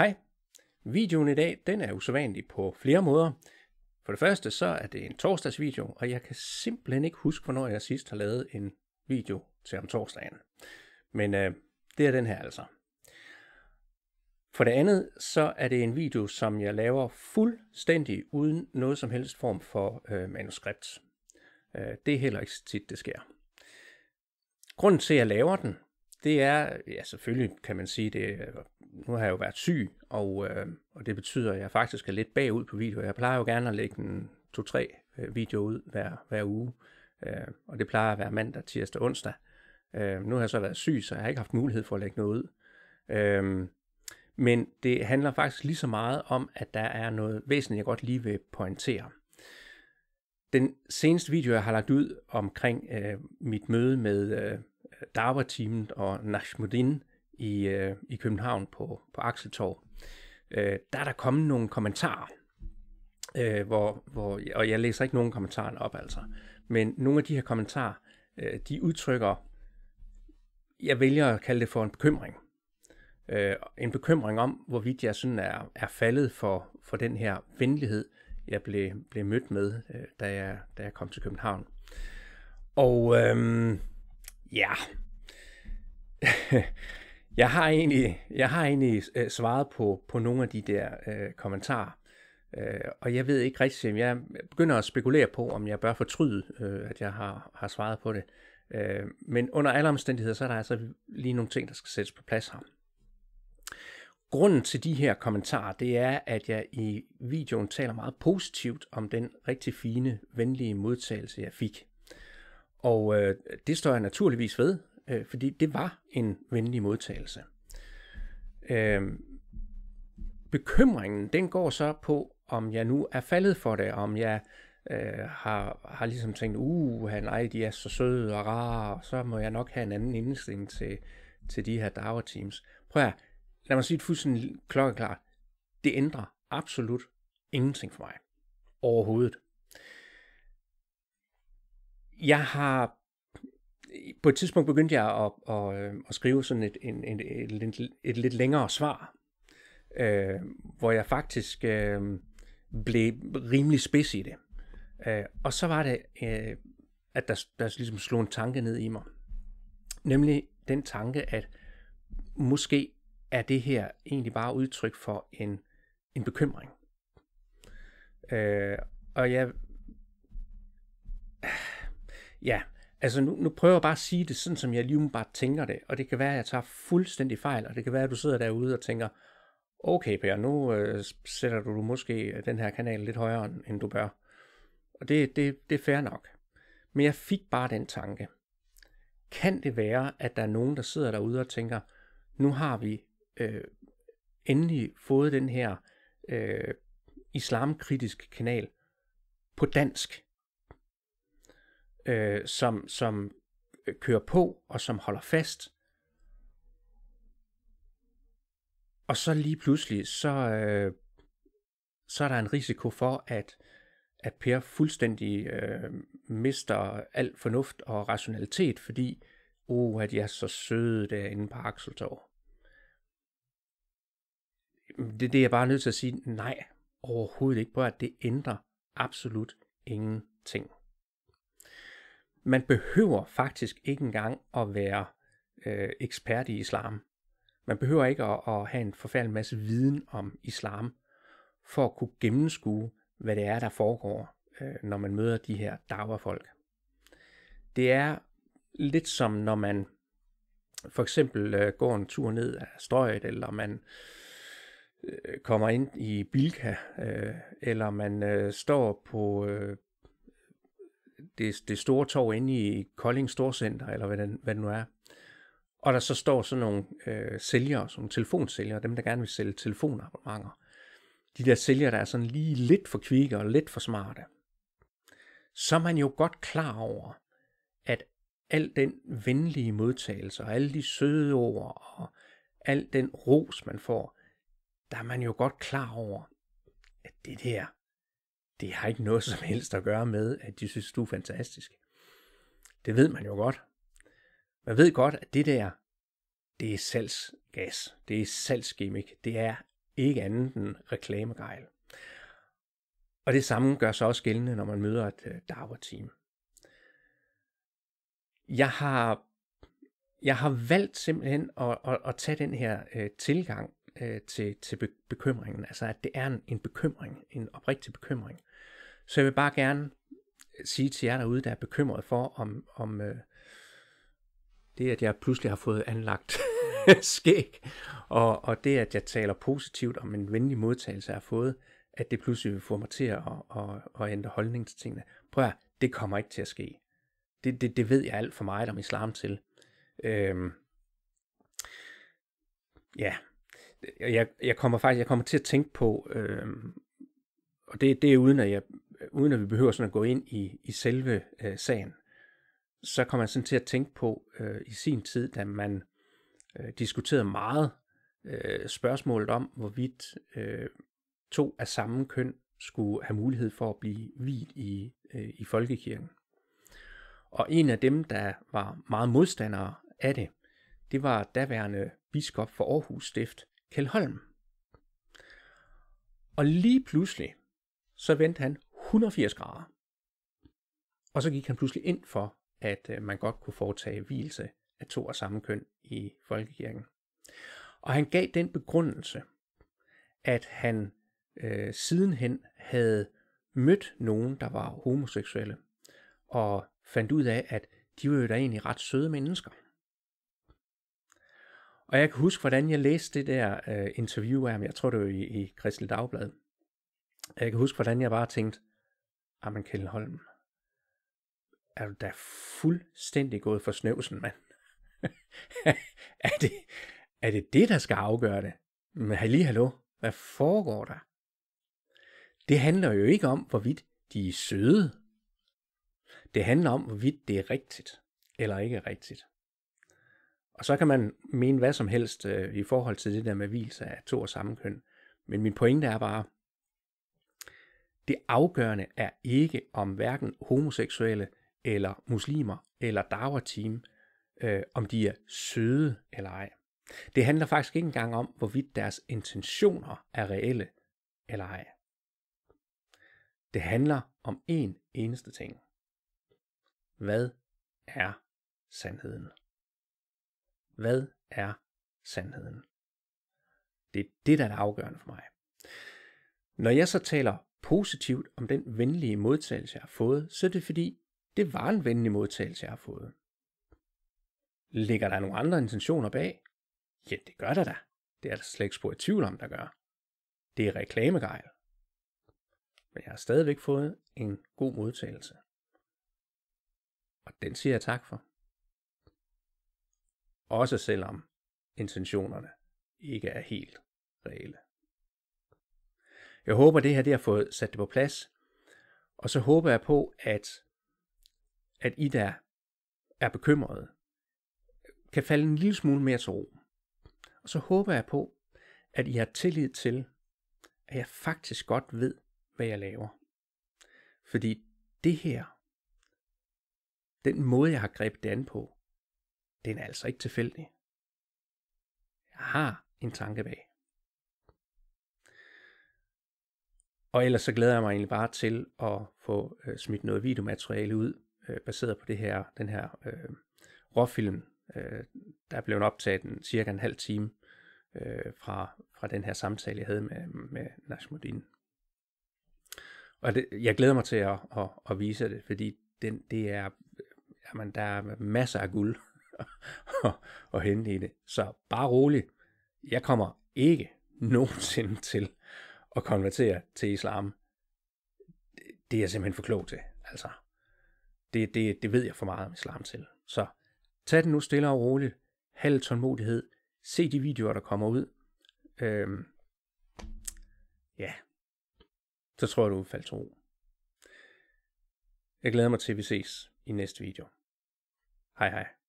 Hej. Videoen i dag, den er usædvanlig på flere måder. For det første så er det en torsdagsvideo, og jeg kan simpelthen ikke huske, hvornår jeg sidst har lavet en video til om torsdagen. Men øh, det er den her altså. For det andet, så er det en video, som jeg laver fuldstændig uden noget som helst form for øh, manuskript. Øh, det er heller ikke tit, det sker. Grunden til, at jeg laver den, det er, ja selvfølgelig kan man sige det, nu har jeg jo været syg, og, øh, og det betyder, at jeg faktisk er lidt bagud på video. Jeg plejer jo gerne at lægge en to-tre øh, video ud hver, hver uge, øh, og det plejer at være mandag, tirsdag, onsdag. Øh, nu har jeg så været syg, så jeg har ikke haft mulighed for at lægge noget ud. Øh, men det handler faktisk lige så meget om, at der er noget væsentligt, jeg godt lige vil pointere. Den seneste video, jeg har lagt ud omkring øh, mit møde med, øh, darwa teamet og Nashmuddin i, øh, i København på, på Akseltorv, øh, der er der kommet nogle kommentarer, øh, hvor, hvor, og jeg læser ikke nogen kommentarer op altså, men nogle af de her kommentarer, øh, de udtrykker, jeg vælger at kalde det for en bekymring. Øh, en bekymring om, hvorvidt jeg sådan er, er faldet for, for den her venlighed, jeg blev, blev mødt med, øh, da, jeg, da jeg kom til København. Og øhm, Ja. jeg har egentlig, jeg har egentlig øh, svaret på, på nogle af de der øh, kommentarer. Øh, og jeg ved ikke rigtig, jeg begynder at spekulere på, om jeg bør fortryde, øh, at jeg har, har svaret på det. Øh, men under alle omstændigheder, så er der altså lige nogle ting, der skal sættes på plads her. Grunden til de her kommentarer, det er, at jeg i videoen taler meget positivt om den rigtig fine, venlige modtagelse, jeg fik. Og øh, det står jeg naturligvis ved, øh, fordi det var en venlig modtagelse. Øh, bekymringen, den går så på, om jeg nu er faldet for det, om jeg øh, har, har ligesom tænkt, uh, nej, de er så søde og rare, og så må jeg nok have en anden indstilling til, til de her Dawa Teams. Prøv at lad mig sige det fuldstændig klokkeklart. Det ændrer absolut ingenting for mig. Overhovedet jeg har på et tidspunkt begyndte jeg at, at, øh, at skrive sådan et, en, en, et, et, et lidt længere svar, øh, hvor jeg faktisk øh, blev rimelig spids i det. Øh, og så var det, øh, at der, der ligesom slog en tanke ned i mig. Nemlig den tanke, at måske er det her egentlig bare udtryk for en, en bekymring. Øh, og jeg... Ja, altså nu, nu prøver jeg bare at sige det sådan, som jeg lige bare tænker det, og det kan være, at jeg tager fuldstændig fejl, og det kan være, at du sidder derude og tænker, okay Per, nu øh, sætter du måske den her kanal lidt højere, end du bør. Og det, det, det er fair nok. Men jeg fik bare den tanke. Kan det være, at der er nogen, der sidder derude og tænker, nu har vi øh, endelig fået den her øh, islamkritisk kanal på dansk øh, som, som øh, kører på og som holder fast. Og så lige pludselig, så, øh, så er der en risiko for, at, at Per fuldstændig øh, mister al fornuft og rationalitet, fordi, oh, at jeg er så søde derinde på Akseltorv. Det, det er jeg bare nødt til at sige, nej, overhovedet ikke, på at det ændrer absolut ingenting man behøver faktisk ikke engang at være øh, ekspert i islam. Man behøver ikke at, at have en forfærdelig masse viden om islam, for at kunne gennemskue, hvad det er, der foregår, øh, når man møder de her dagerfolk. Det er lidt som når man for eksempel øh, går en tur ned af strøget, eller man øh, kommer ind i Bilka, øh, eller man øh, står på, øh, det, det store torv inde i Kolding Storcenter, eller hvad, den, hvad det nu er. Og der så står sådan nogle øh, sælgere, sådan nogle telefonsælgere, dem der gerne vil sælge telefonabonnementer. De der sælgere, der er sådan lige lidt for kvikke og lidt for smarte. Så er man jo godt klar over, at al den venlige modtagelse og alle de søde ord og al den ros, man får, der er man jo godt klar over, at det der, det har ikke noget som helst at gøre med, at de synes, du er fantastisk. Det ved man jo godt. Man ved godt, at det der, det er salgsgas, det er salgsgimmick, det er ikke andet end reklamegejl. Og det samme gør sig også gældende, når man møder et øh, Darver-team. Jeg har, jeg har valgt simpelthen at, at, at tage den her øh, tilgang øh, til, til be- bekymringen. Altså at det er en, en bekymring, en oprigtig bekymring. Så jeg vil bare gerne øh, sige til jer derude, der er bekymret for, om, om øh, det, at jeg pludselig har fået anlagt skæg, og, og det, at jeg taler positivt om en venlig modtagelse, jeg har fået, at det pludselig vil få mig til at, at, at, at ændre holdning til tingene. Prøv at, det kommer ikke til at ske. Det, det, det ved jeg alt for meget om islam til. Øhm, ja, jeg, jeg kommer faktisk jeg kommer til at tænke på, øh, og det, det er uden at, jeg, uden at vi behøver sådan at gå ind i, i selve øh, sagen, så kommer man sådan til at tænke på øh, i sin tid, da man øh, diskuterede meget øh, spørgsmålet om, hvorvidt øh, to af samme køn skulle have mulighed for at blive vidt i, øh, i folkekirken. Og en af dem, der var meget modstandere af det, det var daværende biskop for Aarhus Stift, Kjell Holm. Og lige pludselig, så vendte han 180 grader. Og så gik han pludselig ind for, at øh, man godt kunne foretage hvilelse af to og samme køn i folkekirken. Og han gav den begrundelse, at han øh, sidenhen havde mødt nogen, der var homoseksuelle, og fandt ud af, at de var jo da egentlig ret søde mennesker. Og jeg kan huske, hvordan jeg læste det der øh, interview af ham, jeg tror det var i, i Kristel Dagblad. Jeg kan huske, hvordan jeg bare tænkte, Armen ah, Kjell Holm, er du da fuldstændig gået for snøvsen, mand? er, det, er det det, der skal afgøre det? Men lige hallo, hvad foregår der? Det handler jo ikke om, hvorvidt de er søde. Det handler om, hvorvidt det er rigtigt eller ikke rigtigt. Og så kan man mene hvad som helst øh, i forhold til det der med hvilelse af to og samme køn. Men min pointe er bare, det afgørende er ikke om hverken homoseksuelle eller muslimer eller dagerteam, øh, om de er søde eller ej. Det handler faktisk ikke engang om, hvorvidt deres intentioner er reelle eller ej. Det handler om én eneste ting. Hvad er sandheden? Hvad er sandheden? Det er det, der er afgørende for mig. Når jeg så taler positivt om den venlige modtagelse, jeg har fået, så er det fordi, det var en venlig modtagelse, jeg har fået. Ligger der nogle andre intentioner bag? Ja, det gør der da. Det er der slet ikke spor i tvivl om, der gør. Det er reklamegejl. Men jeg har stadigvæk fået en god modtagelse. Og den siger jeg tak for også selvom intentionerne ikke er helt reelle. Jeg håber, det her det har fået sat det på plads, og så håber jeg på, at, at I, der er bekymrede, kan falde en lille smule mere til ro. Og så håber jeg på, at I har tillid til, at jeg faktisk godt ved, hvad jeg laver. Fordi det her, den måde, jeg har grebet det an på, den er altså ikke tilfældig. Jeg har en tanke bag. Og ellers så glæder jeg mig egentlig bare til at få øh, smidt noget videomateriale ud, øh, baseret på det her, den her øh, råfilm, øh, der blev optaget en, cirka en halv time øh, fra, fra den her samtale, jeg havde med, med Nashmuddin. Og det, jeg glæder mig til at, at, at vise det, fordi den, det er, jamen, der er masser af guld at hente i det. Så bare rolig. Jeg kommer ikke nogensinde til at konvertere til islam. Det er jeg simpelthen for klog til. Altså, det, det, det ved jeg for meget om islam til. Så tag den nu stille og roligt. Halv tålmodighed. Se de videoer, der kommer ud. Øhm, ja, så tror jeg, du falder til ro. Jeg glæder mig til, at vi ses i næste video. Hej hej.